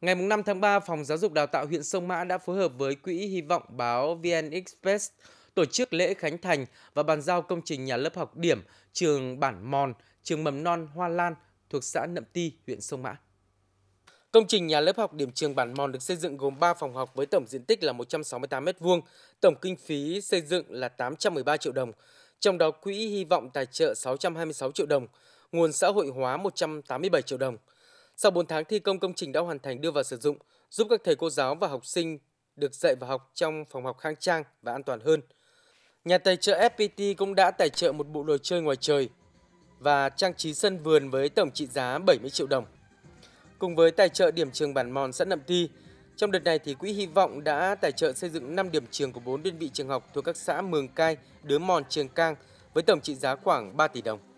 Ngày 5 tháng 3, Phòng Giáo dục Đào tạo huyện Sông Mã đã phối hợp với Quỹ Hy vọng báo VN Express tổ chức lễ khánh thành và bàn giao công trình nhà lớp học điểm trường Bản Mòn, trường mầm non Hoa Lan thuộc xã Nậm Ti, huyện Sông Mã. Công trình nhà lớp học điểm trường Bản Mòn được xây dựng gồm 3 phòng học với tổng diện tích là 168 m2, tổng kinh phí xây dựng là 813 triệu đồng, trong đó quỹ hy vọng tài trợ 626 triệu đồng, nguồn xã hội hóa 187 triệu đồng. Sau 4 tháng thi công, công trình đã hoàn thành đưa vào sử dụng, giúp các thầy cô giáo và học sinh được dạy và học trong phòng học khang trang và an toàn hơn. Nhà tài trợ FPT cũng đã tài trợ một bộ đồ chơi ngoài trời và trang trí sân vườn với tổng trị giá 70 triệu đồng. Cùng với tài trợ điểm trường bản mòn xã Nậm Thi, trong đợt này thì quỹ hy vọng đã tài trợ xây dựng 5 điểm trường của 4 đơn vị trường học thuộc các xã Mường Cai, Đứa Mòn, Trường Cang với tổng trị giá khoảng 3 tỷ đồng.